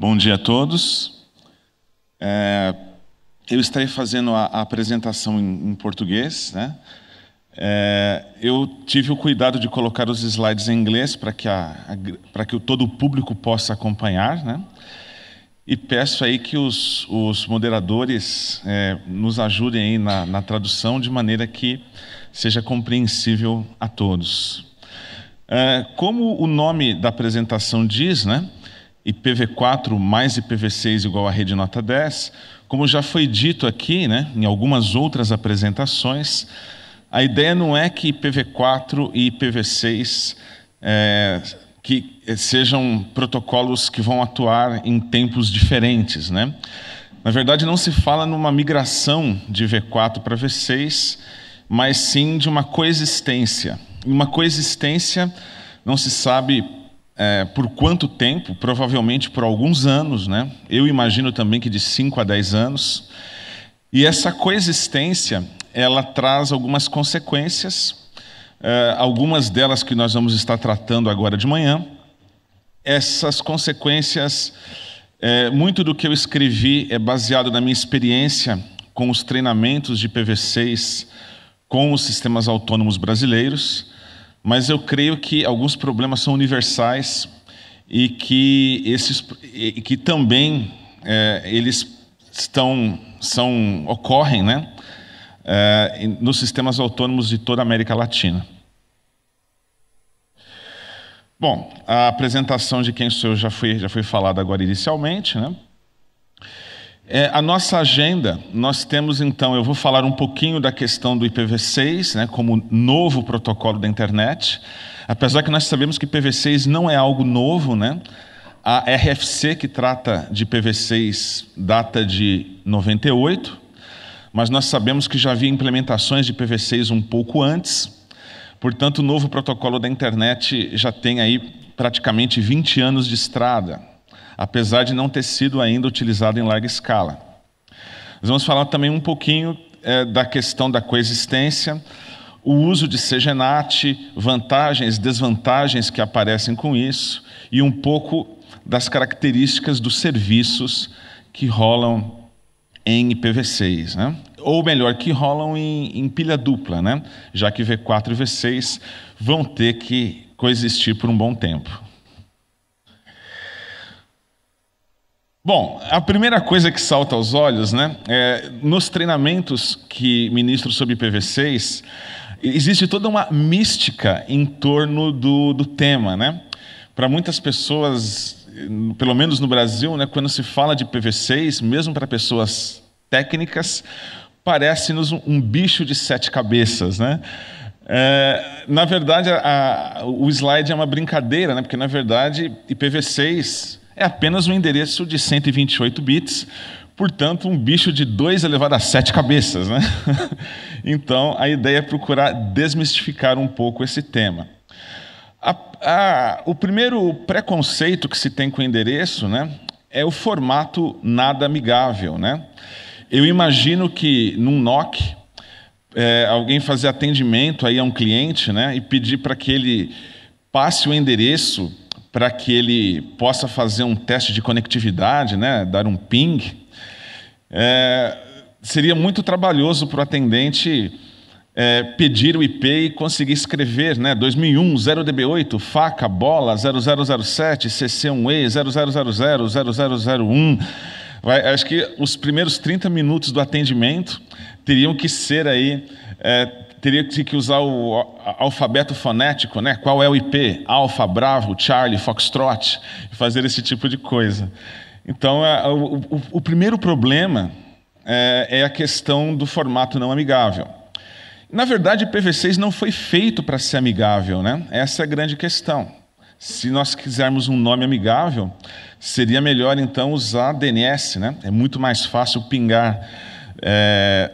Bom dia a todos. É, eu estarei fazendo a, a apresentação em, em, português. Né? É, eu tive o cuidado de colocar os slides em inglês para que, a, a, que o, todo o público possa acompanhar. Né? E peço aí que os, os moderadores é, nos ajudem aí na, na tradução de maneira que seja compreensível a todos. É, como o nome da apresentação diz, né? IPv4 mais IPv6 igual à rede nota 10, como já foi dito aqui, né, em algumas outras apresentações, a ideia não é que IPv4 e IPv6 é, que sejam protocolos que vão atuar em tempos diferentes, né? Na verdade, não se fala numa migração de V4 para V6, mas sim de uma coexistência. uma coexistência não se sabe é, por quanto tempo, provavelmente por alguns anos, né? eu imagino também que de 5 a 10 anos, e essa coexistência ela traz algumas consequências, é, algumas delas que nós vamos estar tratando agora de manhã. Essas consequências, é, muito do que eu escrevi é baseado na minha experiência com os treinamentos de PV6 com os sistemas autônomos brasileiros. Mas eu creio que alguns problemas são universais e que, esses, e que também é, eles estão, são, ocorrem né? É, nos sistemas autônomos de toda a América Latina. Bom, a apresentação de quem sou eu já foi, já foi falada agora inicialmente, né? É, a nossa agenda, nós temos então, eu vou falar um pouquinho da questão do IPv6, né, como novo protocolo da internet, apesar que nós sabemos que IPv6 não é algo novo, né? A RFC que trata de IPv6 data de 98, mas nós sabemos que já havia implementações de IPv6 um pouco antes. Portanto, o novo protocolo da internet já tem aí praticamente 20 anos de estrada apesar de não ter sido ainda utilizado em larga escala. Nós vamos falar também um pouquinho é, da questão da coexistência, o uso de SeGenate, vantagens, desvantagens que aparecem com isso e um pouco das características dos serviços que rolam em IPv6, né? ou melhor, que rolam em, em pilha dupla, né? já que V4 e V6 vão ter que coexistir por um bom tempo. Bom, a primeira coisa que salta aos olhos, né, é, nos treinamentos que ministro sobre IPv6, existe toda uma mística em torno do, do tema, né? Para muitas pessoas, pelo menos no Brasil, né, quando se fala de IPv6, mesmo para pessoas técnicas, parece-nos um, um bicho de sete cabeças, né? É, na verdade, a, a, o slide é uma brincadeira, né? porque na verdade IPv6 é apenas um endereço de 128 bits, portanto, um bicho de 2 elevado a 7 cabeças. Né? então, a ideia é procurar desmistificar um pouco esse tema. A, a, o primeiro preconceito que se tem com o endereço né, é o formato nada amigável. Né? Eu imagino que num NOC, é, alguém fazer atendimento aí a um cliente né, e pedir para que ele passe o endereço para que ele possa fazer um teste de conectividade, né, dar um ping, é, seria muito trabalhoso para o atendente é, pedir o IP e conseguir escrever, né, 2001, 0DB8, faca, bola, 0007, CC1E, 0000, 0001... Vai, acho que os primeiros 30 minutos do atendimento teriam que ser aí é, teria que usar o alfabeto fonético, né? Qual é o IP? Alfa, Bravo, Charlie, Foxtrot, fazer esse tipo de coisa. Então, é, o, o, o primeiro problema é, é, a questão do formato não amigável. Na verdade, o IPv6 não foi feito para ser amigável, né? Essa é a grande questão. Se nós quisermos um nome amigável, seria melhor então usar DNS, né? É muito mais fácil pingar é,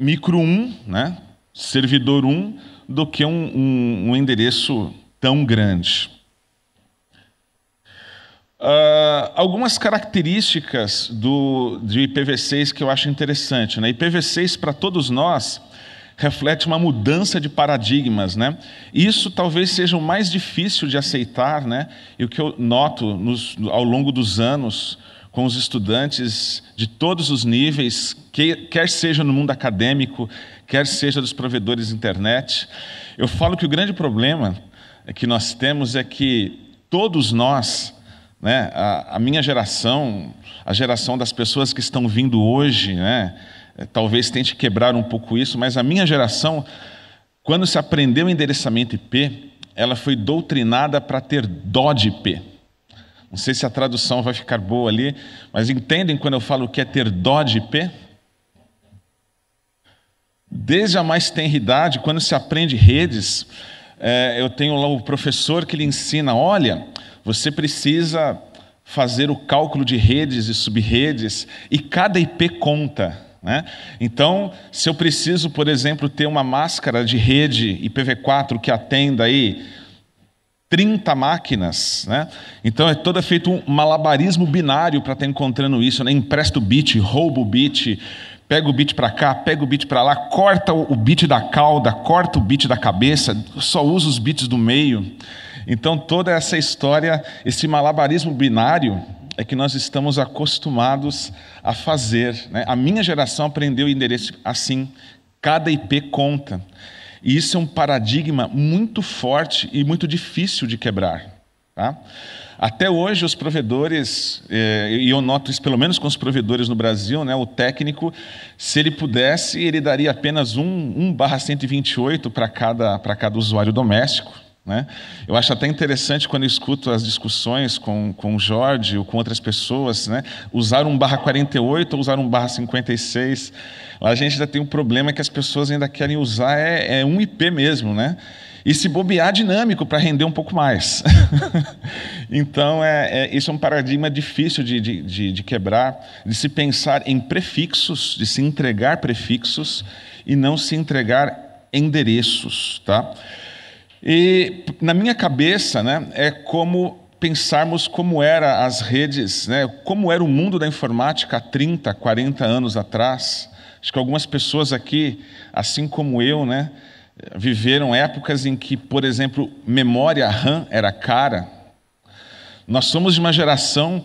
micro 1, né? servidor 1 do que um, um, um endereço tão grande. Uh, algumas características do, de IPv6 que eu acho interessante. Né? IPv6 para todos nós reflete uma mudança de paradigmas, né? Isso talvez seja o mais difícil de aceitar, né? E o que eu noto nos, ao longo dos anos com os estudantes de todos os níveis, que, quer seja no mundo acadêmico, quer seja dos provedores de internet. Eu falo que o grande problema que nós temos é que todos nós, né, a, a minha geração, a geração das pessoas que estão vindo hoje, né, eh, talvez tente quebrar um pouco isso, mas a minha geração, quando se aprendeu o endereçamento IP, ela foi doutrinada para ter dó de IP. Não sei se a tradução vai ficar boa ali, mas entendem quando eu falo que é ter dó de IP? Desde a mais tenridade, quando se aprende redes, é, eu tenho lá o professor que lhe ensina: olha, você precisa fazer o cálculo de redes e subredes, e cada IP conta. Né? Então, se eu preciso, por exemplo, ter uma máscara de rede IPv4 que atenda aí 30 máquinas, né? então é todo feito um malabarismo binário para estar tá encontrando isso, né? empresto bit, roubo bit, pega o beat para cá, pega o beat para lá, corta o beat da cauda, corta o beat da cabeça, só usa os beats do meio. Então toda essa história, esse malabarismo binário é que nós estamos acostumados a fazer. Né? A minha geração aprendeu o endereço assim, cada IP conta. E isso é um paradigma muito forte e muito difícil de quebrar. Tá? Até hoje, os provedores, eh, e eu noto isso pelo menos com os provedores no Brasil, né, o técnico, se ele pudesse, ele daria apenas um, barra 128 para cada, cada usuário doméstico. Né? Eu acho até interessante quando eu escuto as discussões com, com o Jorge ou com outras pessoas, né? usar um barra 48 ou usar um barra 56. A gente ainda tem um problema que as pessoas ainda querem usar é, é um IP mesmo, né? E se bobear dinâmico para render um pouco mais. então, é, é, isso é um paradigma difícil de, de, de, de quebrar, de se pensar em prefixos, de se entregar prefixos e não se entregar endereços. Tá? E na minha cabeça, né, é como pensarmos como era as redes, né, como era o mundo da informática há 30, 40 anos atrás. Acho que algumas pessoas aqui, assim como eu, né, viveram épocas em que, por exemplo, memória RAM era cara. Nós somos de uma geração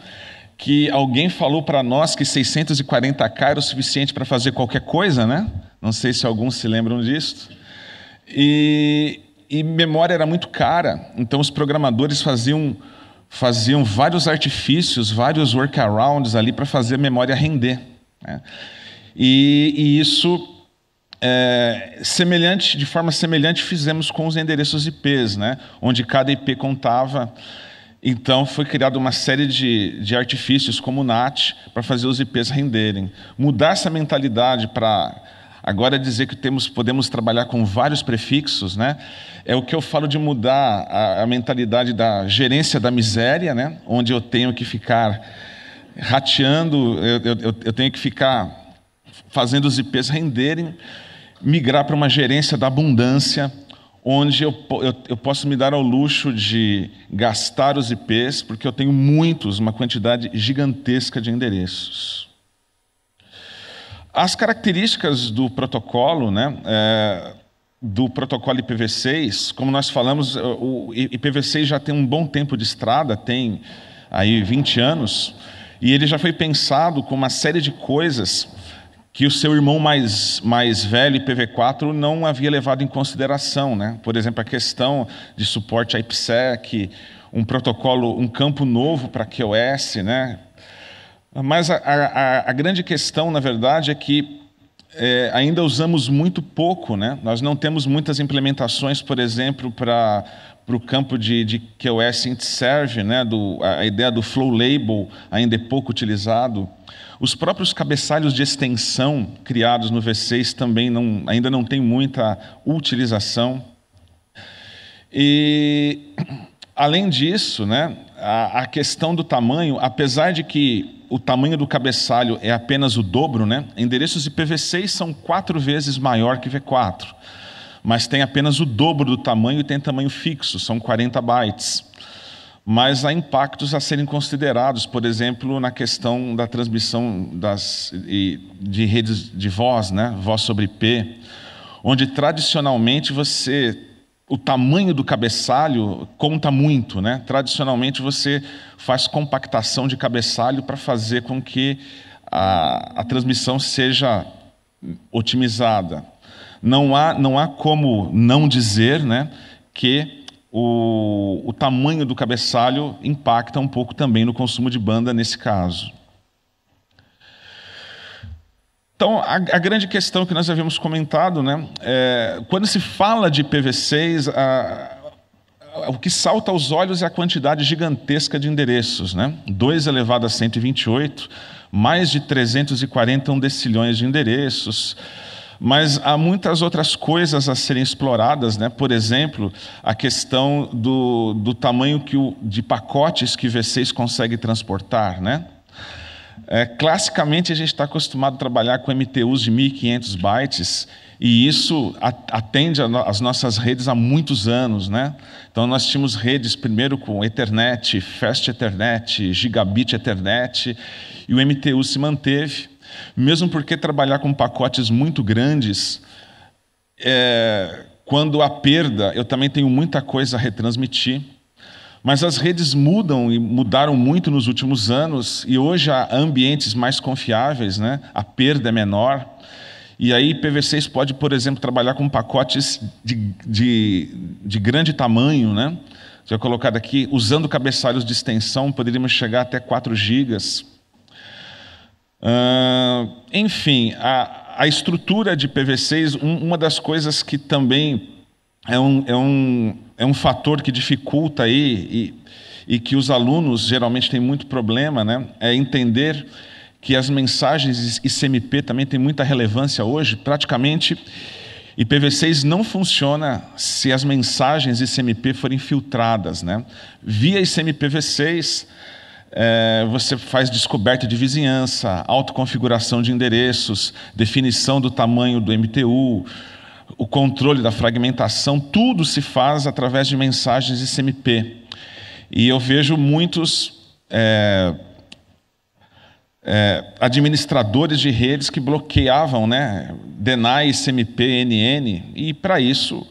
que alguém falou para nós que 640K era o suficiente para fazer qualquer coisa, né? Não sei se alguns se lembram disso. E e memória era muito cara, então os programadores faziam, faziam vários artifícios, vários workarounds ali para fazer a memória render. Né? E, e, isso, é, semelhante, de forma semelhante, fizemos com os endereços IPs, né? onde cada IP contava. Então foi criada uma série de, de artifícios, como o NAT, para fazer os IPs renderem. Mudar essa mentalidade para Agora é dizer que temos, podemos trabalhar com vários prefixos, né? É o que eu falo de mudar a, a mentalidade da gerência da miséria, né? Onde eu tenho que ficar rateando, eu, eu, eu tenho que ficar fazendo os IPs renderem, migrar para uma gerência da abundância, onde eu, eu, eu, posso me dar ao luxo de gastar os IPs, porque eu tenho muitos, uma quantidade gigantesca de endereços. As características do protocolo, né, é, do protocolo IPv6, como nós falamos, é, o IPv6 já tem um bom tempo de estrada, tem aí 20 anos, e ele já foi pensado com uma série de coisas que o seu irmão mais, mais velho, IPv4, não havia levado em consideração. Né? Por exemplo, a questão de suporte a IPsec, um protocolo, um campo novo para QoS, né? Mas a, a, a grande questão, na verdade, é que é, ainda usamos muito pouco, né? Nós não temos muitas implementações, por exemplo, para para o campo de, de QoS a serve, né? Do, a, a ideia do flow label ainda é pouco utilizado. Os próprios cabeçalhos de extensão criados no V6 também não, ainda não tem muita utilização. E, além disso, né, a, a questão do tamanho, apesar de que o tamanho do cabeçalho é apenas o dobro, né? endereços IPv6 são quatro vezes maior que V4, mas tem apenas o dobro do tamanho e tem tamanho fixo, são 40 bytes. Mas há impactos a serem considerados, por exemplo, na questão da transmissão das, de redes de voz, né? voz sobre IP, onde tradicionalmente você o tamanho do cabeçalho conta muito, né? Tradicionalmente você faz compactação de cabeçalho para fazer com que a, a, transmissão seja otimizada. Não há, não há como não dizer, né, que o, o tamanho do cabeçalho impacta um pouco também no consumo de banda nesse caso. Então, a, a, grande questão que nós havíamos comentado, né, é, quando se fala de ipv a, a, o que salta aos olhos é a quantidade gigantesca de endereços, né? 2 elevado a 128, mais de 340 decilhões de endereços, mas há muitas outras coisas a serem exploradas, né? por exemplo, a questão do, do tamanho que o, de pacotes que V6 consegue transportar, né? É, classicamente, a gente está acostumado a trabalhar com MTUs de 1.500 bytes, e isso atende às nossas redes há muitos anos. Né? Então, nós tínhamos redes primeiro com Ethernet, Fast Ethernet, Gigabit Ethernet, e o MTU se manteve, mesmo porque trabalhar com pacotes muito grandes, é, quando há perda, eu também tenho muita coisa a retransmitir. Mas as redes mudam e mudaram muito nos últimos anos e hoje há ambientes mais confiáveis, né? a perda é menor. E aí IPv6 pode, por exemplo, trabalhar com pacotes de, de, de grande tamanho, né? Já colocado aqui, usando cabeçalhos de extensão, poderíamos chegar até 4 gigas. Uh, enfim, a, a estrutura de PVCs, um, uma das coisas que também é um, é um é um fator que dificulta aí e, e que os alunos geralmente têm muito problema, né? É entender que as mensagens ICMP também têm muita relevância hoje. Praticamente, IPv6 não funciona se as mensagens ICMP forem filtradas. Né? Via ICMPv6, é, eh, você faz descoberta de vizinhança, autoconfiguração de endereços, definição do tamanho do MTU, o controle da fragmentação, tudo se faz através de mensagens SMP. E eu vejo muitos é, é, administradores de redes que bloqueavam, né, DENAI, SMP, NN, e para isso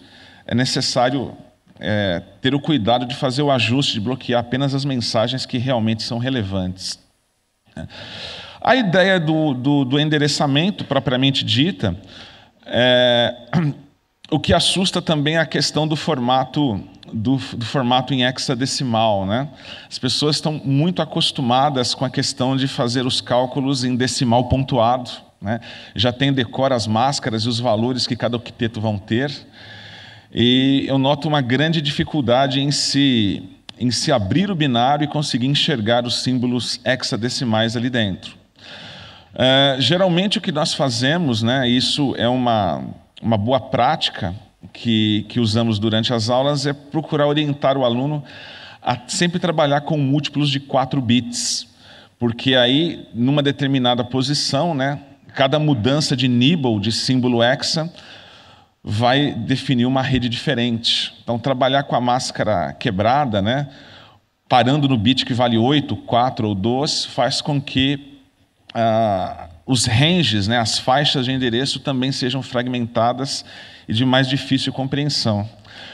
é necessário é, ter o cuidado de fazer o ajuste, de bloquear apenas as mensagens que realmente são relevantes. A ideia do, do, do endereçamento propriamente dita é, o que assusta também é a questão do formato do, do, formato em hexadecimal. Né? As pessoas estão muito acostumadas com a questão de fazer os cálculos em decimal pontuado. Né? Já tem decora as máscaras e os valores que cada octeto vão ter. E eu noto uma grande dificuldade em se, em se abrir o binário e conseguir enxergar os símbolos hexadecimais ali dentro. É, geralmente o que nós fazemos, né, isso é uma, uma boa prática que, que usamos durante as aulas, é procurar orientar o aluno a sempre trabalhar com múltiplos de 4 bits, porque aí, numa determinada posição, né, cada mudança de nibble, de símbolo hexa, vai definir uma rede diferente. Então, trabalhar com a máscara quebrada, né, parando no bit que vale 8, 4 ou doze, faz com que ah, os ranges, né, as faixas de endereço também sejam fragmentadas e de mais difícil compreensão.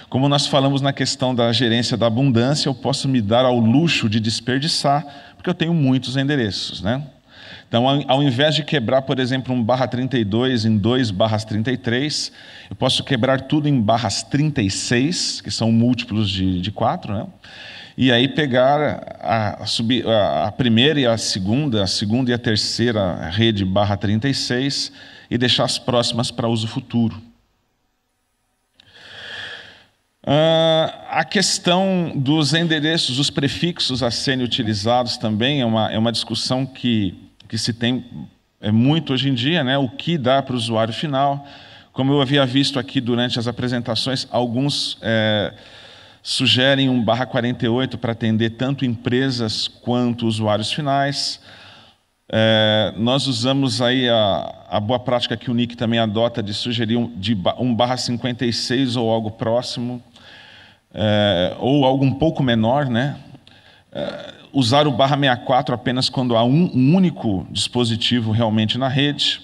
Como nós falamos na questão da gerência da abundância, eu posso me dar ao luxo de desperdiçar, porque eu tenho muitos endereços. Né? Então, ao invés de quebrar, por exemplo, um barra 32 em dois barras 33, eu posso quebrar tudo em barras 36, que são múltiplos de, de 4, né? e aí pegar a, a, a, primeira e a segunda, a segunda e a terceira rede barra 36 e deixar as próximas para uso futuro. Uh, a questão dos endereços, os prefixos a serem utilizados também é uma, é uma discussão que que se tem é muito hoje em dia, né? o que dá para o usuário final. Como eu havia visto aqui durante as apresentações, alguns é, sugerem um barra 48 para atender tanto empresas quanto usuários finais. É, nós usamos aí a, a, boa prática que o NIC também adota de sugerir um, de, um barra 56 ou algo próximo, é, ou algo um pouco menor, né? É, usar o barra 64 apenas quando há um, um único dispositivo realmente na rede,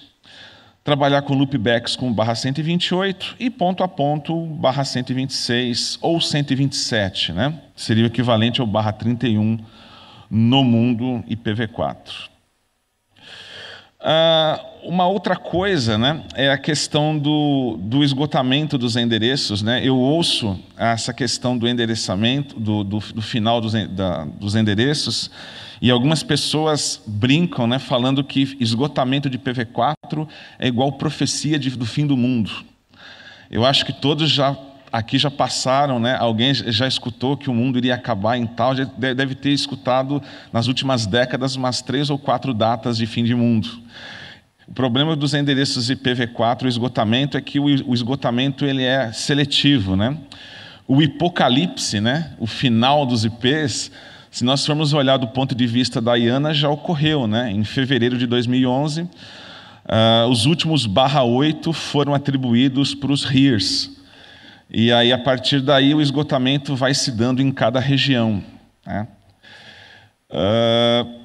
trabalhar com loopbacks com barra 128 e ponto a ponto barra 126 ou 127, né? Seria o equivalente ao barra 31 no mundo IPv4. Ah, uma outra coisa né, é a questão do, do esgotamento dos endereços. Né? Eu ouço essa questão do endereçamento, do, do, do final dos, da, dos endereços, e algumas pessoas brincam né, falando que esgotamento de PV4 é igual profecia de, do fim do mundo. Eu acho que todos já aqui já passaram, né? alguém já escutou que o mundo iria acabar em tal, já deve ter escutado nas últimas décadas umas três ou quatro datas de fim de mundo. O problema dos endereços IPv4, o esgotamento, é que o esgotamento ele é seletivo. Né? O hipocalipse, né? o final dos IPs, se nós formos olhar do ponto de vista da IANA, já ocorreu. Né? Em fevereiro de 2011, uh, ah, os últimos barra 8 foram atribuídos para os RIRs, e aí, a partir daí, o esgotamento vai se dando em cada região. Né? Uh,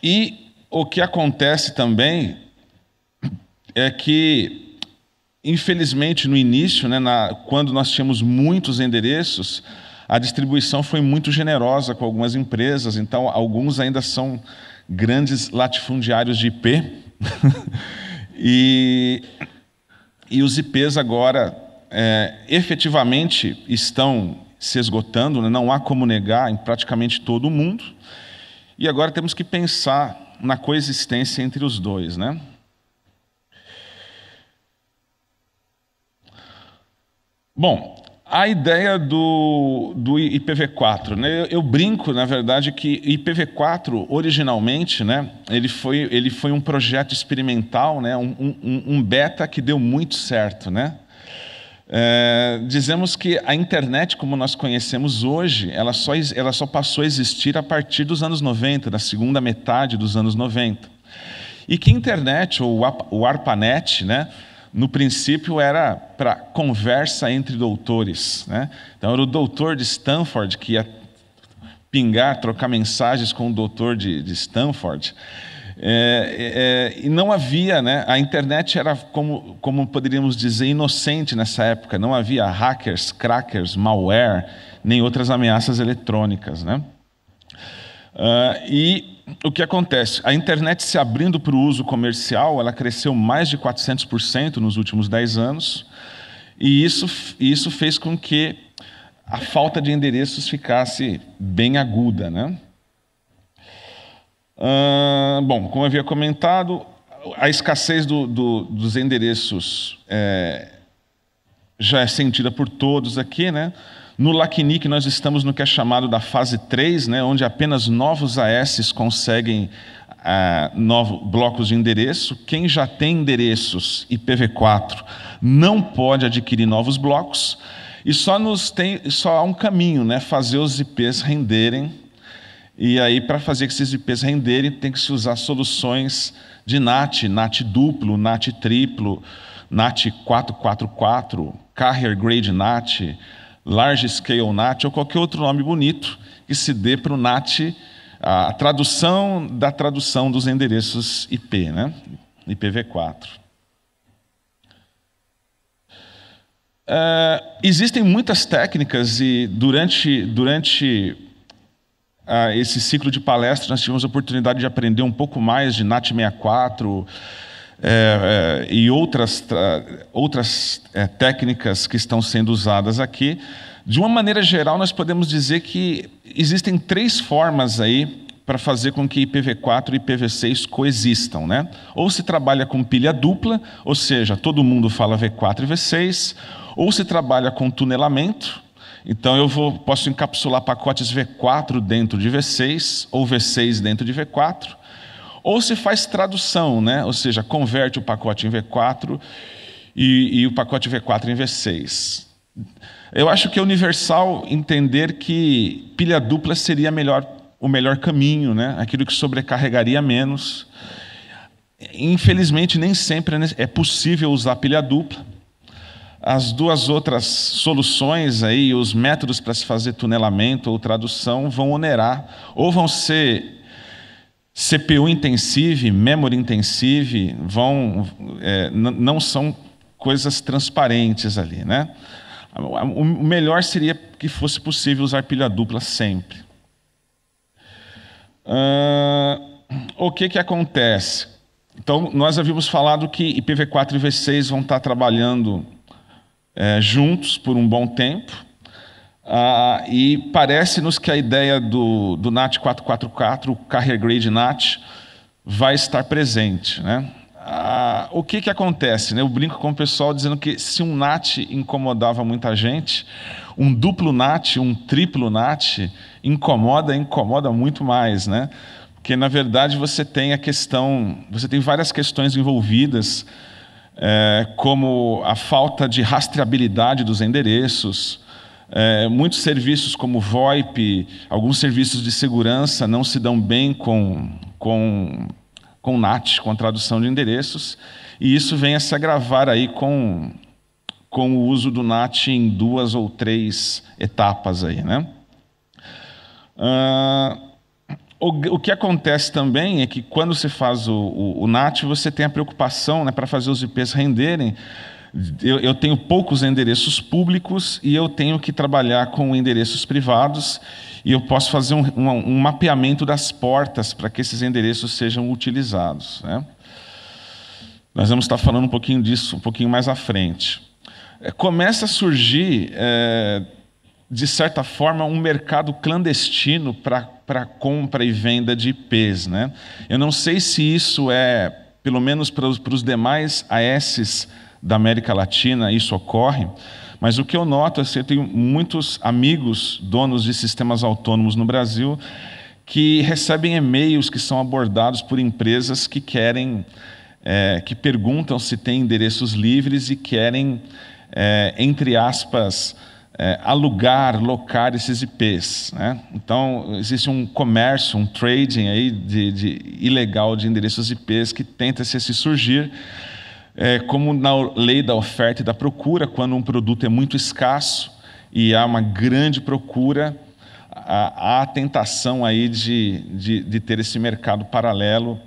e o que acontece também é que, infelizmente, no início, né, na, quando nós tínhamos muitos endereços, a distribuição foi muito generosa com algumas empresas, então alguns ainda são grandes latifundiários de IP. e, e os IPs agora é, efetivamente estão se esgotando, né? não há como negar em praticamente todo o mundo. E agora temos que pensar na coexistência entre os dois, né? Bom, a ideia do, do IPv4, né? eu, brinco, na verdade, que IPv4 originalmente, né? ele, foi, ele foi um projeto experimental, né? um, um, um beta que deu muito certo, né? É, dizemos que a internet, como nós conhecemos hoje, ela só, ela só passou a existir a partir dos anos 90, da segunda metade dos anos 90. E que internet, ou o ARPANET, né, no princípio era para conversa entre doutores. Né? Então era o doutor de Stanford que ia pingar, trocar mensagens com o doutor de, de Stanford. É, é, e não havia, né? a internet era, como, como poderíamos dizer, inocente nessa época. Não havia hackers, crackers, malware, nem outras ameaças eletrônicas. Né? Uh, e o que acontece? A internet se abrindo para o uso comercial, ela cresceu mais de 400% nos últimos 10 anos. E isso, isso fez com que a falta de endereços ficasse bem aguda. Né? bom, como havia comentado, a escassez do, do, dos endereços é, já é sentida por todos aqui, né? No LACNIC, nós estamos no que é chamado da fase 3, né, onde apenas novos AS conseguem ah, novos blocos de endereço. Quem já tem endereços IPv4 não pode adquirir novos blocos. E só, nos tem, só há um caminho, né, fazer os IPs renderem e aí, para fazer que esses IPs renderem, tem que se usar soluções de NAT, NAT duplo, NAT triplo, NAT 444, Carrier Grade NAT, Large Scale NAT ou qualquer outro nome bonito que se dê para o NAT, a tradução da tradução dos endereços IP, né? IPv4. Uh, é, existem muitas técnicas e durante, durante uh, esse ciclo de palestras, nós tivemos a oportunidade de aprender um pouco mais de NAT 64 é, é, e outras, outras é, técnicas que estão sendo usadas aqui. De uma maneira geral, nós podemos dizer que existem três formas aí para fazer com que IPv4 e IPv6 coexistam, né? Ou se trabalha com pilha dupla, ou seja, todo mundo fala V4 e V6, ou se trabalha com tunelamento, então eu vou, posso encapsular pacotes V4 dentro de V6 ou V6 dentro de V4, ou se faz tradução, né? ou seja, converte o pacote em V4 e, e o pacote V4 em V6. Eu acho que é universal entender que pilha dupla seria melhor, o melhor caminho, né? aquilo que sobrecarregaria menos. Infelizmente, nem sempre é, é possível usar pilha dupla. As duas outras soluções aí, os métodos para se fazer tunelamento ou tradução, vão onerar, ou vão ser CPU intensive, memory intensive, vão, é, não são coisas transparentes ali. Né? O melhor seria que fosse possível usar pilha dupla sempre. Uh, o que, que acontece? Então, nós havíamos falado que IPv4 e IPv6 vão estar trabalhando é, juntos por um bom tempo. Ah, e parece-nos que a ideia do, do NAT 444, o Carrier Grade NAT, vai estar presente. Né? Ah, o que, que acontece? Né? Eu brinco com o pessoal dizendo que se um NAT incomodava muita gente, um duplo NAT, um triplo NAT, incomoda, incomoda muito mais. Né? Porque, na verdade, você tem a questão, você tem várias questões envolvidas é, como a falta de rastreabilidade dos endereços, é, muitos serviços como VoIP, alguns serviços de segurança não se dão bem com, com, com NAT, com a tradução de endereços, e isso vem a se agravar aí com, com o uso do NAT em duas ou três etapas aí, né? Uh, o, o, que acontece também é que quando você faz o, o, o NAT, você tem a preocupação né, para fazer os IPs renderem. Eu, eu, tenho poucos endereços públicos e eu tenho que trabalhar com endereços privados e eu posso fazer um, um, um mapeamento das portas para que esses endereços sejam utilizados. Né? Nós vamos estar falando um pouquinho disso um pouquinho mais à frente. É, começa a surgir, é, de certa forma, um mercado clandestino para para compra e venda de IPs. Né? Eu não sei se isso é, pelo menos para os, para os demais ASs da América Latina, isso ocorre, mas o que eu noto é assim, que eu tenho muitos amigos donos de sistemas autônomos no Brasil que recebem e-mails que são abordados por empresas que querem, é, que perguntam se tem endereços livres e querem, é, entre aspas, é, alugar, locar esses IPs. Né? Então, existe um comércio, um trading aí de, de ilegal de endereços IPs que tenta se, se surgir, é, como na lei da oferta e da procura, quando um produto é muito escasso e há uma grande procura, há a tentação aí de, de, de ter esse mercado paralelo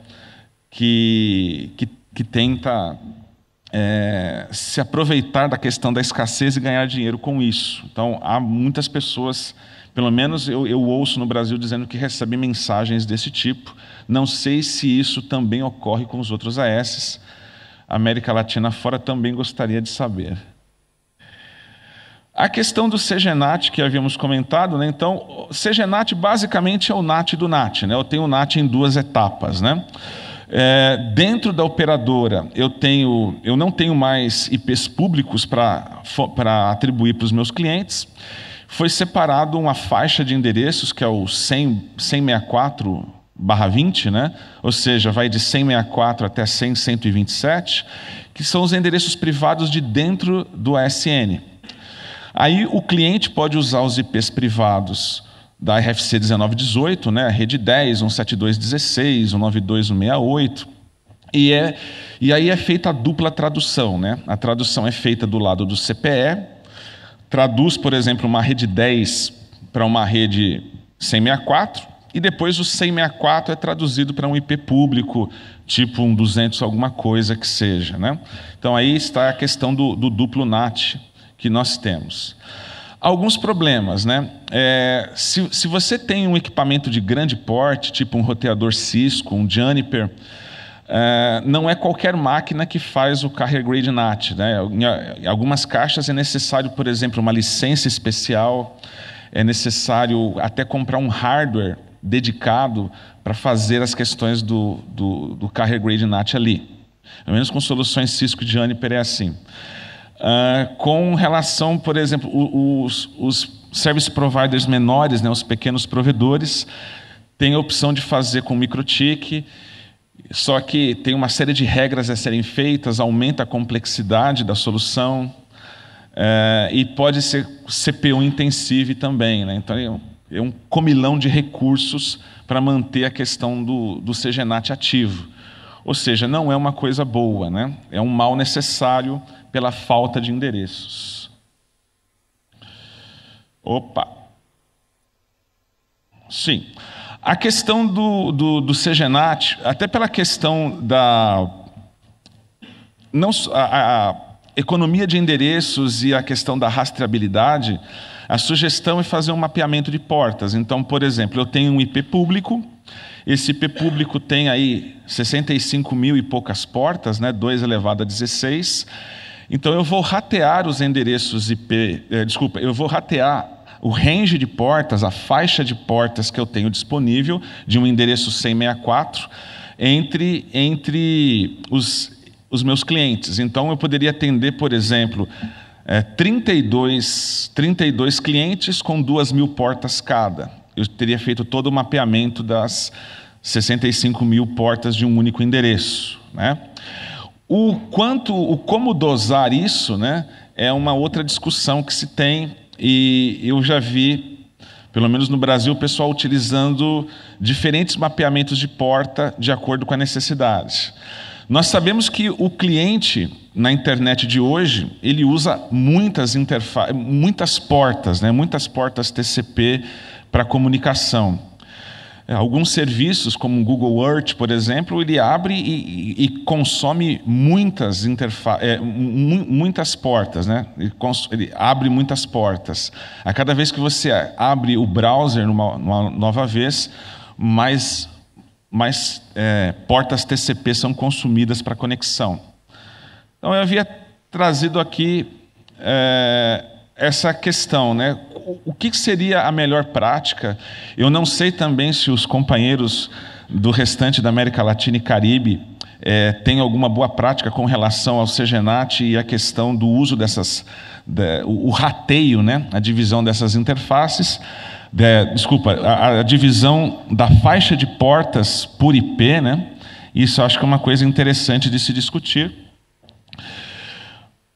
que, que, que tenta é, se aproveitar da questão da escassez e ganhar dinheiro com isso. Então, há muitas pessoas, pelo menos eu, eu ouço no Brasil dizendo que recebem mensagens desse tipo. Não sei se isso também ocorre com os outros AS. América Latina fora também gostaria de saber. A questão do CGNAT que havíamos comentado, né? então, CGNAT basicamente é o NAT do NAT, né? eu tenho o NAT em duas etapas. Né? É, dentro da operadora, eu, tenho, eu não tenho mais IPs públicos para atribuir para os meus clientes. Foi separado uma faixa de endereços, que é o 100, 164 20, né? ou seja, vai de 164 até 100, 127, que são os endereços privados de dentro do ASN. Aí o cliente pode usar os IPs privados da RFC 1918, né, a rede 10, 17216, 192.168, E, é, e aí é feita a dupla tradução. Né? A tradução é feita do lado do CPE, traduz, por exemplo, uma rede 10 para uma rede 164, e depois o 164 é traduzido para um IP público, tipo um 200 alguma coisa que seja. Né? Então aí está a questão do, do duplo NAT que nós temos alguns problemas, né? É, se, se você tem um equipamento de grande porte, tipo um roteador Cisco, um Juniper, é, não é qualquer máquina que faz o carrier grade NAT. Né? Em algumas caixas é necessário, por exemplo, uma licença especial, é necessário até comprar um hardware dedicado para fazer as questões do, do, do carrier grade NAT ali. Pelo menos com soluções Cisco e Juniper é assim. Uh, com relação, por exemplo, os, os service providers menores, né, os pequenos provedores, têm a opção de fazer com microtik, só que tem uma série de regras a serem feitas, aumenta a complexidade da solução uh, e pode ser CPU intensivo também. Né? Então, é um, é um comilão de recursos para manter a questão do, do CGNAT ativo. Ou seja, não é uma coisa boa, né? é um mal necessário pela falta de endereços. Opa! Sim. A questão do, do, do Segenat, até pela questão da. Não, a, a economia de endereços e a questão da rastreabilidade, a sugestão é fazer um mapeamento de portas. Então, por exemplo, eu tenho um IP público, esse IP público tem aí 65 mil e poucas portas, né? 2 elevado a 16. Então eu vou ratear os endereços IP, eh, desculpa, eu vou ratear o range de portas, a faixa de portas que eu tenho disponível de um endereço 164 entre, entre os, os meus clientes. Então eu poderia atender, por exemplo, eh, 32, 32 clientes com duas mil portas cada. Eu teria feito todo o mapeamento das 65 mil portas de um único endereço. Né? O quanto, o como dosar isso, né, é uma outra discussão que se tem e eu já vi, pelo menos no Brasil, o pessoal utilizando diferentes mapeamentos de porta de acordo com a necessidade. Nós sabemos que o cliente na internet de hoje, ele usa muitas interfaces, muitas portas, né, muitas portas TCP para comunicação. É, alguns serviços, como o Google Earth, por exemplo, ele abre e, e consome muitas, interfaces, é, muitas portas, né? Ele, ele, abre muitas portas. A cada vez que você abre o browser numa, numa nova vez, mais, mais é, portas TCP são consumidas para conexão. Então eu havia trazido aqui é, essa questão, né? O que seria a melhor prática? Eu não sei também se os companheiros do restante da América Latina e Caribe é, têm alguma boa prática com relação ao CGNAT e a questão do uso dessas, de, o, o, rateio, né? A divisão dessas interfaces, de, desculpa, a, a divisão da faixa de portas por IP, né? Isso acho que é uma coisa interessante de se discutir.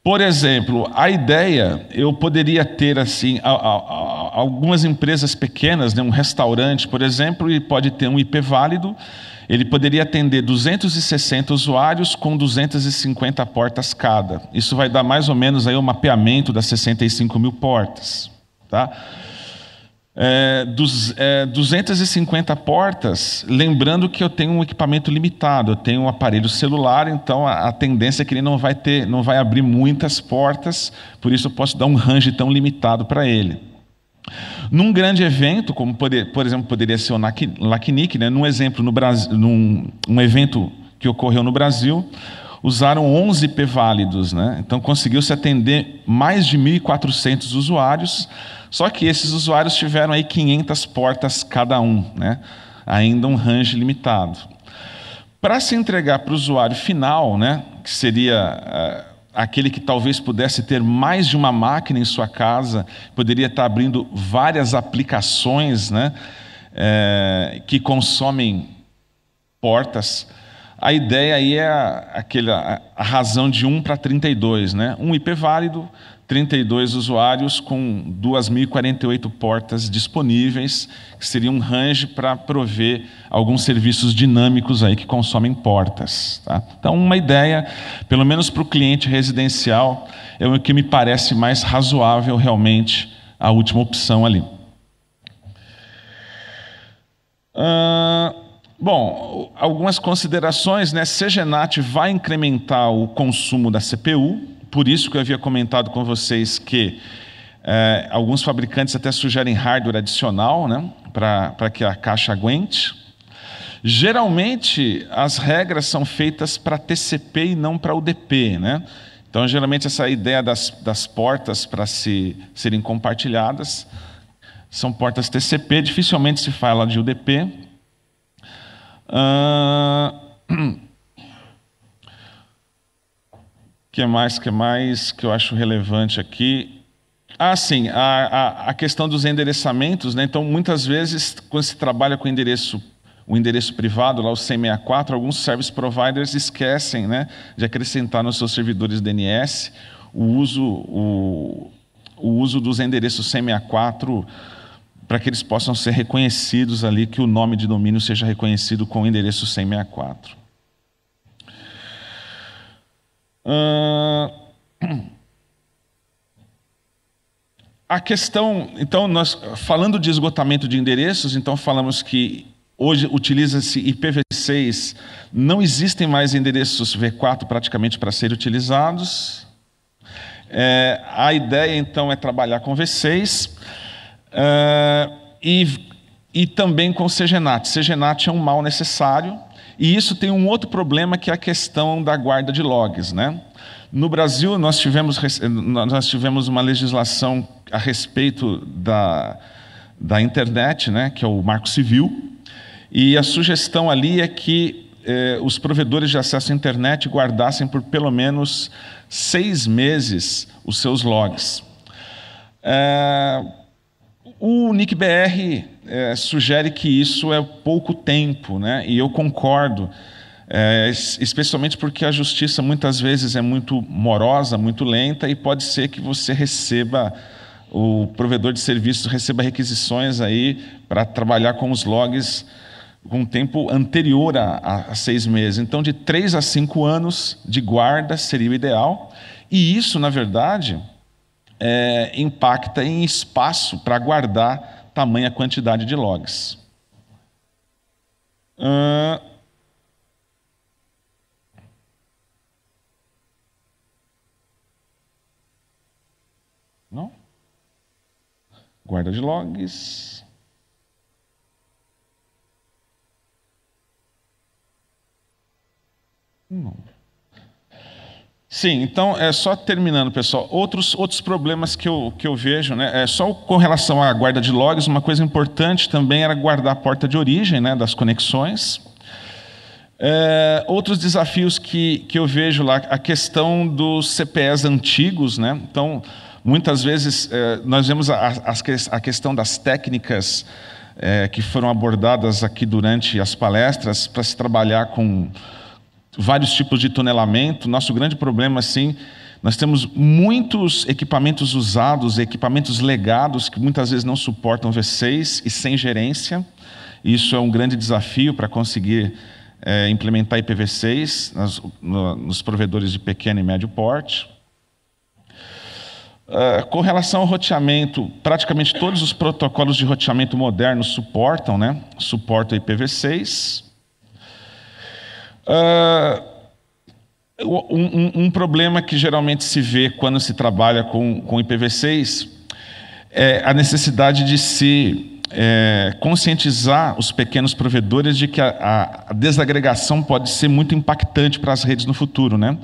Por exemplo, a ideia, eu poderia ter assim, a, a, a, algumas empresas pequenas, né, um restaurante, por exemplo, e pode ter um IP válido, ele poderia atender 260 usuários com 250 portas cada. Isso vai dar mais ou menos aí o um mapeamento das 65 mil portas. Tá? é, dos, é, 250 portas, lembrando que eu tenho um equipamento limitado, eu tenho um aparelho celular, então a, a, tendência é que ele não vai ter, não vai abrir muitas portas, por isso eu posso dar um range tão limitado para ele. Num grande evento, como poder, por exemplo poderia ser o LACNIC, né? num exemplo no Brasil, num um evento que ocorreu no Brasil, usaram 11 P válidos, né? então conseguiu-se atender mais de 1.400 usuários só que esses usuários tiveram aí 500 portas cada um, né? ainda um range limitado. Para se entregar para o usuário final, né, que seria uh, aquele que talvez pudesse ter mais de uma máquina em sua casa, poderia estar tá abrindo várias aplicações né, eh, que consomem portas, a ideia aí é aquele, a, razão de 1 para 32, né? Um IP válido 32 usuários com 2.048 portas disponíveis, que seria um range para prover alguns serviços dinâmicos aí que consomem portas. Tá? Então, uma ideia, pelo menos para o cliente residencial, é o que me parece mais razoável realmente a última opção ali. Uh... Bom, algumas considerações, né? Segenat vai incrementar o consumo da CPU, por isso que eu havia comentado com vocês que é, alguns fabricantes até sugerem hardware adicional né, para que a caixa aguente. Geralmente, as regras são feitas para TCP e não para UDP. Né? Então, geralmente, essa ideia das, das portas para se, serem compartilhadas são portas TCP, dificilmente se fala de UDP. Uh... que mais, que mais que eu acho relevante aqui? Ah, sim, a, a, a questão dos endereçamentos. Né? Então, muitas vezes, quando se trabalha com endereço o endereço privado, lá o 164, alguns service providers esquecem né, de acrescentar nos seus servidores DNS o uso, o, o uso dos endereços 164 para que eles possam ser reconhecidos ali, que o nome de domínio seja reconhecido com o endereço 164. Uh, a questão, então, nós falando de esgotamento de endereços, então falamos que hoje utiliza-se IPv6, não existem mais endereços V4 praticamente para serem utilizados. É, a ideia, então, é trabalhar com V6 é, e, e também com CGNAT. CGNAT é um mal necessário, e isso tem um outro problema que é a questão da guarda de logs, né? No Brasil, nós tivemos, nós tivemos uma legislação a respeito da, da internet, né, que é o Marco Civil, e a sugestão ali é que eh, os provedores de acesso à internet guardassem por pelo menos seis meses os seus logs. É, o NICBR é, sugere que isso é pouco tempo, né? e eu concordo, é, especialmente porque a justiça muitas vezes é muito morosa, muito lenta, e pode ser que você receba, o provedor de serviço receba requisições aí para trabalhar com os logs com um tempo anterior a, a, seis meses. Então, de três a cinco anos de guarda seria o ideal. E isso, na verdade, é, impacta em espaço para guardar tamanha quantidade de logs. Uh... Não? Guarda de logs. Não. Sim, então é só terminando, pessoal. Outros, outros problemas que eu, que eu vejo, né? É só com relação à guarda de logs, uma coisa importante também era guardar a porta de origem né, das conexões. É, outros desafios que, que eu vejo lá, a questão dos CPEs antigos, né? Então, muitas vezes é, nós vemos a, a, a, questão das técnicas é, que foram abordadas aqui durante as palestras para se trabalhar com vários tipos de tunelamento. Nosso grande problema, assim, nós temos muitos equipamentos usados, equipamentos legados que muitas vezes não suportam V6 e sem gerência. Isso é um grande desafio para conseguir é, implementar IPv6 nas, no, nos provedores de pequeno e médio porte. Uh, com relação ao roteamento, praticamente todos os protocolos de roteamento modernos suportam, né? Suportam IPv6. Uh, um, um, problema que geralmente se vê quando se trabalha com, com IPv6 é a necessidade de se é, conscientizar os pequenos provedores de que a, a desagregação pode ser muito impactante para as redes no futuro. Né?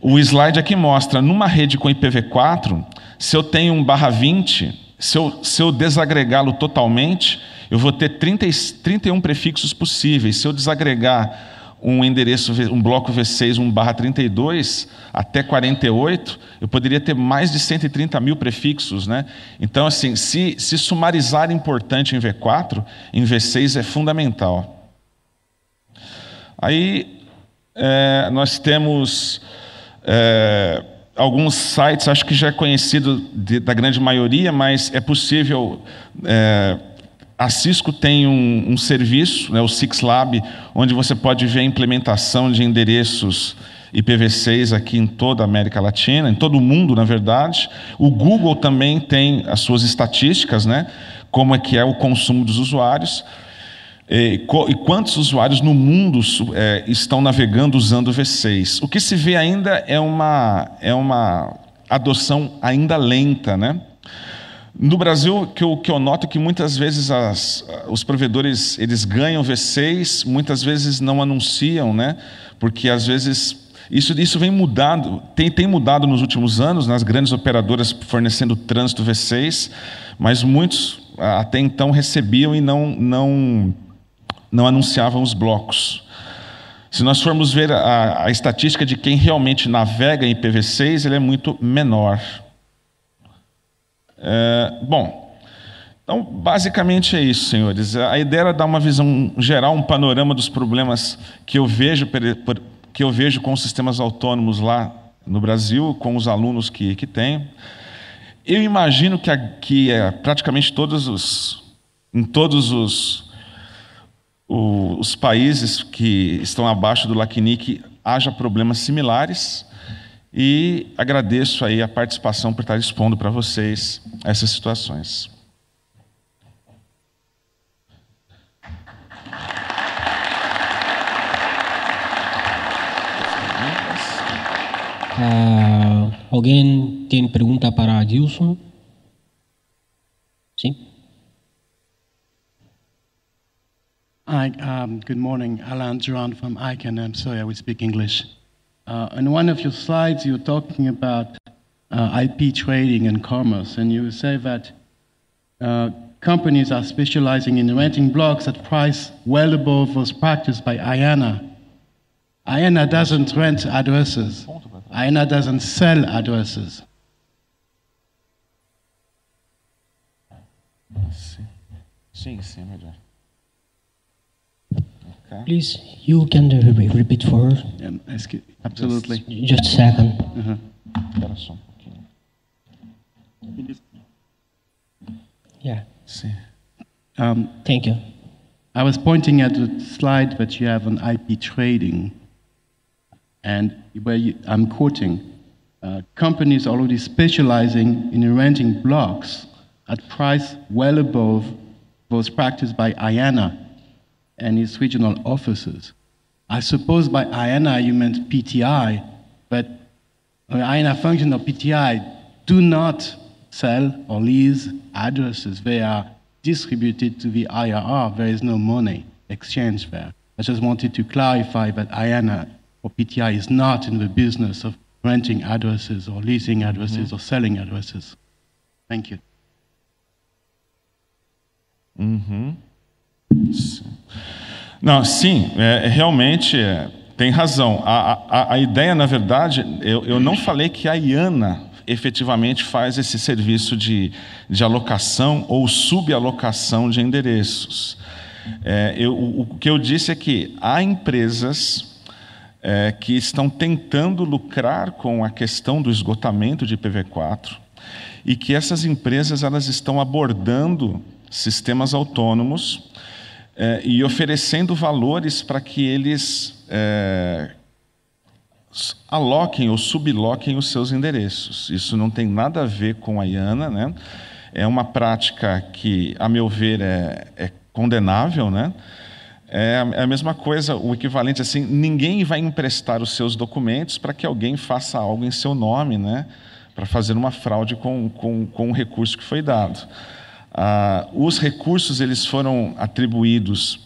O slide aqui mostra, numa rede com IPv4, se eu tenho um barra 20, se eu, se eu desagregá-lo totalmente, eu vou ter 30, 31 prefixos possíveis. Se eu desagregar um endereço, um bloco V6, 1 barra 32 até 48, eu poderia ter mais de 130 mil prefixos. Né? Então, assim, se, se sumarizar importante em V4, em V6 é fundamental. Aí é, nós temos é, alguns sites, acho que já é conhecido de, da grande maioria, mas é possível. É, a Cisco tem um, um serviço, né, o Six Lab, onde você pode ver a implementação de endereços IPv6 aqui em toda a América Latina, em todo o mundo, na verdade. O Google também tem as suas estatísticas, né? Como é que é o consumo dos usuários e, quantos usuários no mundo é, estão navegando usando o V6. O que se vê ainda é uma, é uma adoção ainda lenta, né? No Brasil, que eu, que eu noto que muitas vezes as, os provedores eles ganham V6, muitas vezes não anunciam, né? Porque às vezes isso, isso vem mudado, tem, tem mudado nos últimos anos, nas grandes operadoras fornecendo trânsito V6, mas muitos até então recebiam e não, não, não anunciavam os blocos. Se nós formos ver a, a estatística de quem realmente navega em PV6, ele é muito menor. É, bom, então basicamente é isso, senhores. A ideia era dar uma visão geral, um panorama dos problemas que eu vejo, que eu vejo com os sistemas autônomos lá no Brasil, com os alunos que, que tem. Eu imagino que, que é, praticamente todos os, em todos os, os, os países que estão abaixo do LACNIC haja problemas similares. E agradeço aí a participação por estar expondo para vocês essas situações. Ah, alguém tem pergunta para Adilson? Sim. Hi, um, good morning. Alan Duran from ICANN. I'm sorry, I will speak English. on one of your slides, you were talking about IP trading and commerce, and you say that companies are specializing in renting blocks at price well above those practiced by IANA. IANA doesn't rent addresses. IANA doesn't sell addresses. Sim, sim, melhor. Okay. Please, you can repeat for her. Yeah, absolutely. Just, just a second. Uh -huh. Yeah. See. Um, Thank you. I was pointing at the slide that you have on IP trading, and where you, I'm quoting, uh, companies are already specializing in renting blocks at price well above those practiced by IANA and its regional offices. I suppose by IANA you meant PTI, but IANA uh, function of PTI do not sell or lease addresses. They are distributed to the IRR. There is no money exchange there. I just wanted to clarify that IANA or PTI is not in the business of renting addresses or leasing addresses mm -hmm. or selling addresses. Thank you. Mm-hmm. Não, sim, é, é, realmente é, tem razão. A, a, a, ideia, na verdade, eu, eu não falei que a IANA efetivamente faz esse serviço de, de alocação ou subalocação de endereços. É, eu, o, o que eu disse é que há empresas é, que estão tentando lucrar com a questão do esgotamento de IPv4 e que essas empresas elas estão abordando sistemas autônomos é, e oferecendo valores para que eles é, aloquem ou subloquem os seus endereços. Isso não tem nada a ver com a IANA, né? é uma prática que, a meu ver, é, é condenável, né? É a é mesma coisa, o equivalente assim, ninguém vai emprestar os seus documentos para que alguém faça algo em seu nome, né? Para fazer uma fraude com, com, com o recurso que foi dado. Ah, os recursos eles foram atribuídos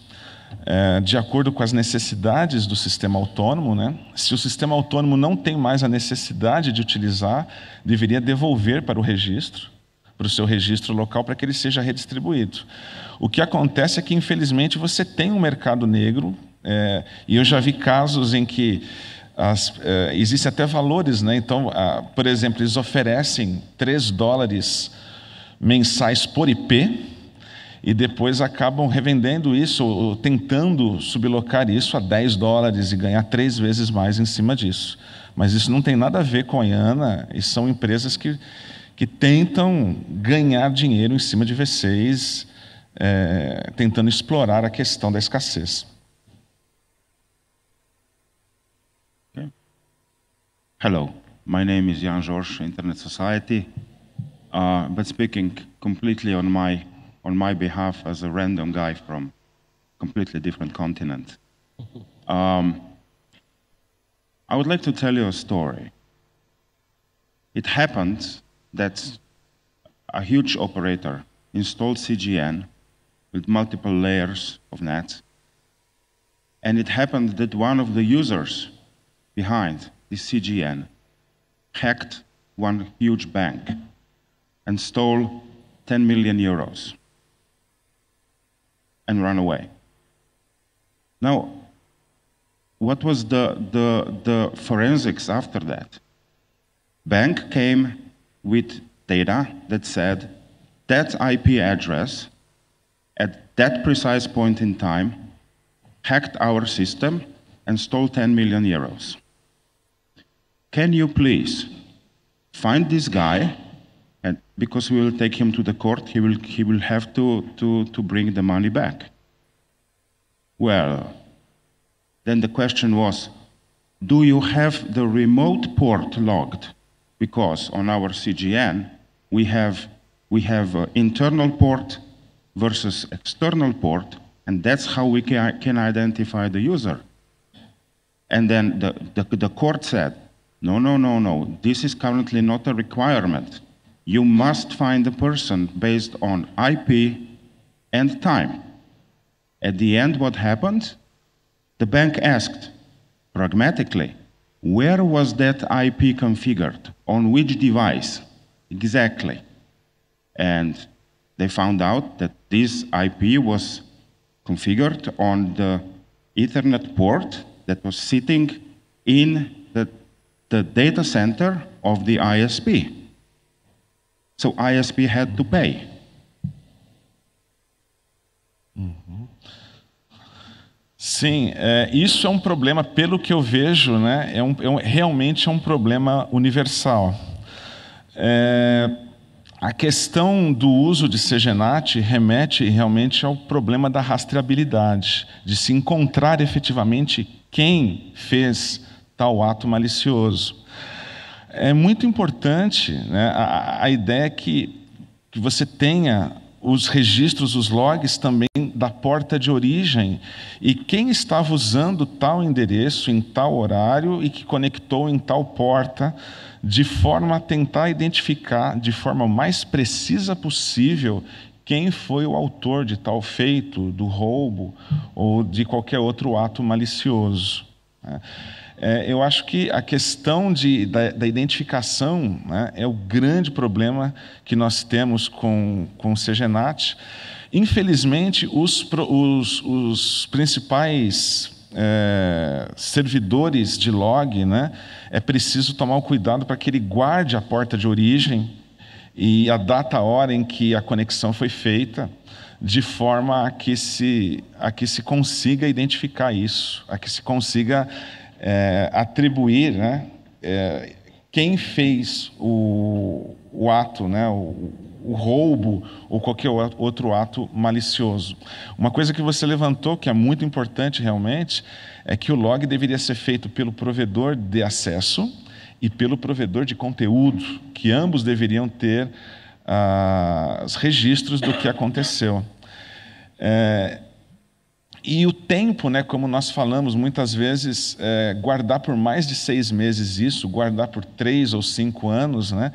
eh, de acordo com as necessidades do sistema autônomo. Né? Se o sistema autônomo não tem mais a necessidade de utilizar, deveria devolver para o registro, para o seu registro local, para que ele seja redistribuído. O que acontece é que, infelizmente, você tem um mercado negro, eh, e eu já vi casos em que as, eh, existem até valores, né? então, ah, por exemplo, eles oferecem 3 dólares mensais por IP e depois acabam revendendo isso, tentando sublocar isso a 10 dólares e ganhar três vezes mais em cima disso. Mas isso não tem nada a ver com a IANA e são empresas que, que tentam ganhar dinheiro em cima de vocês, é, eh, tentando explorar a questão da escassez. Hello, my name is Jan George, Internet Society. uh, but speaking completely on my, on my behalf as a random guy from completely different continent. Um, I would like to tell you a story. It happened that a huge operator installed CGN with multiple layers of net, and it happened that one of the users behind this CGN hacked one huge bank and stole 10 million euros and ran away. Now, what was the, the, the forensics after that? Bank came with data that said that IP address at that precise point in time hacked our system and stole 10 million euros. Can you please find this guy and because we will take him to the court, he will, he will have to, to, to bring the money back. Well, then the question was do you have the remote port logged? Because on our CGN, we have, we have uh, internal port versus external port, and that's how we can, can identify the user. And then the, the, the court said, no, no, no, no, this is currently not a requirement you must find the person based on IP and time. At the end, what happened? The bank asked, pragmatically, where was that IP configured? On which device? Exactly. And they found out that this IP was configured on the Ethernet port that was sitting in the, the data center of the ISP. So ISP had to pay. Sim, é, isso é um problema, pelo que eu vejo, né, é, um, é um, realmente é um problema universal. É, a questão do uso de Segenat remete realmente ao problema da rastreabilidade, de se encontrar efetivamente quem fez tal ato malicioso é muito importante né, a, a, ideia que, que você tenha os registros, os logs também da porta de origem e quem estava usando tal endereço em tal horário e que conectou em tal porta, de forma a tentar identificar de forma mais precisa possível quem foi o autor de tal feito, do roubo ou de qualquer outro ato malicioso. Né? é, eu acho que a questão de, da, da identificação né, é o grande problema que nós temos com, com o CGNAT. Infelizmente, os, os, os principais é, servidores de log, né, é preciso tomar o cuidado para que ele guarde a porta de origem e a data, a hora em que a conexão foi feita, de forma a que se, a que se consiga identificar isso, a que se consiga é, atribuir né, é, quem fez o, o ato, né, o, o roubo ou qualquer outro ato malicioso. Uma coisa que você levantou, que é muito importante realmente, é que o log deveria ser feito pelo provedor de acesso e pelo provedor de conteúdo, que ambos deveriam ter ah, registros do que aconteceu. É, e o tempo, né, como nós falamos muitas vezes, é, guardar por mais de seis meses isso, guardar por três ou cinco anos, né,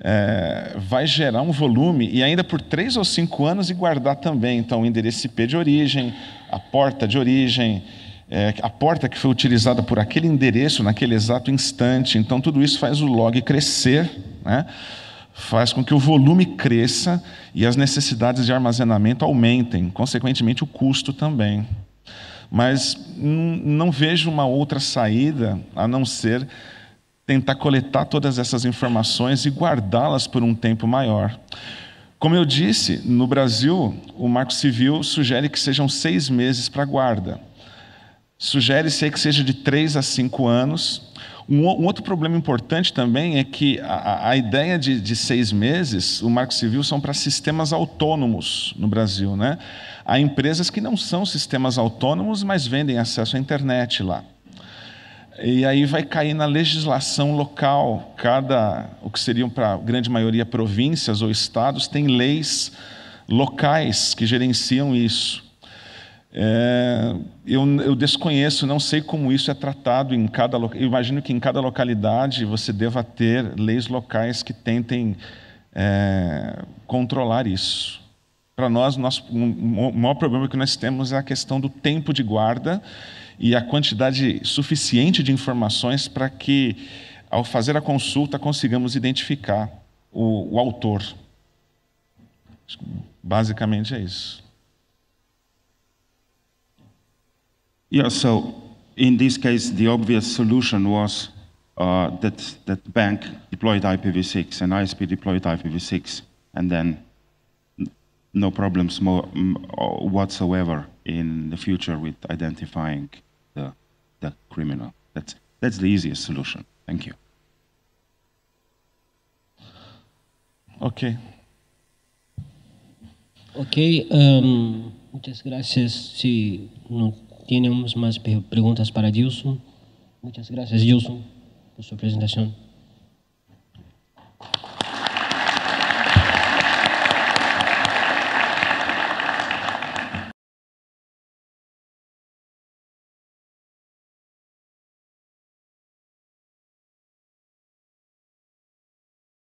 é, vai gerar um volume, e ainda por três ou cinco anos e guardar também, então, o endereço IP de origem, a porta de origem, é, a porta que foi utilizada por aquele endereço naquele exato instante. Então, tudo isso faz o log crescer, né? faz com que o volume cresça e as necessidades de armazenamento aumentem, consequentemente, o custo também. Mas não vejo uma outra saída a não ser tentar coletar todas essas informações e guardá-las por um tempo maior. Como eu disse, no Brasil, o Marco Civil sugere que sejam seis meses para guarda. Sugere-se que seja de três a cinco anos, um, um outro problema importante também é que a, a ideia de, de, seis meses, o Marco Civil, são para sistemas autônomos no Brasil. Né? Há empresas que não são sistemas autônomos, mas vendem acesso à internet lá. E aí vai cair na legislação local. Cada, o que seriam para a grande maioria províncias ou estados, tem leis locais que gerenciam isso. É, eu, eu, desconheço, não sei como isso é tratado em cada. Eu imagino que em cada localidade você deva ter leis locais que tentem é, controlar isso. Para nós, nosso, um, o maior problema que nós temos é a questão do tempo de guarda e a quantidade suficiente de informações para que, ao fazer a consulta, consigamos identificar o, o autor. Basicamente é isso. Yeah, so in this case, the obvious solution was uh, that, that the bank deployed IPv6 and ISP deployed IPv6, and then no problems more, uh, whatsoever in the future with identifying the, the criminal. That's, that's the easiest solution. Thank you. Okay. Ok, um, muchas gracias. Sí, no, tenemos más preguntas para Dilson. Muchas gracias, Dilson, por su presentación.